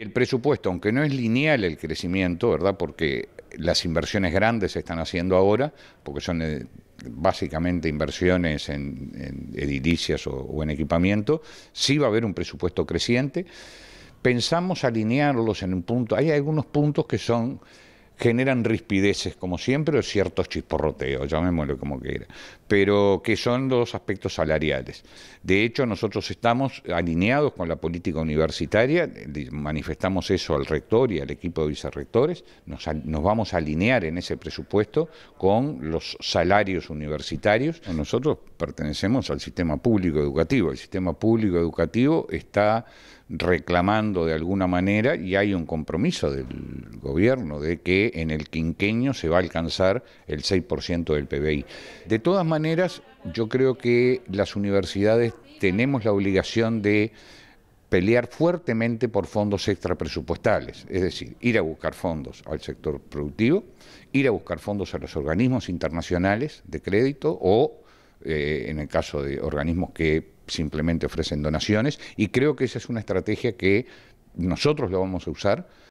El presupuesto, aunque no es lineal el crecimiento, ¿verdad? Porque las inversiones grandes se están haciendo ahora, porque son eh, básicamente inversiones en, edilicias o, en equipamiento, sí va a haber un presupuesto creciente. Pensamos alinearlos en un punto, hay algunos puntos que son generan rispideces como siempre o ciertos chisporroteos, llamémoslo como quiera, pero que son los aspectos salariales. De hecho, nosotros estamos alineados con la política universitaria, manifestamos eso al rector y al equipo de vicerrectores, nos, nos vamos a alinear en ese presupuesto con los salarios universitarios. Nosotros pertenecemos al sistema público educativo, el sistema público educativo está reclamando de alguna manera y hay un compromiso del gobierno de que en el quinquenio se va a alcanzar el 6% del PBI. De todas maneras, yo creo que las universidades tenemos la obligación de pelear fuertemente por fondos extrapresupuestales, es decir, ir a buscar fondos al sector productivo, ir a buscar fondos a los organismos internacionales de crédito o, eh, en el caso de organismos que simplemente ofrecen donaciones, y creo que esa es una estrategia que nosotros la vamos a usar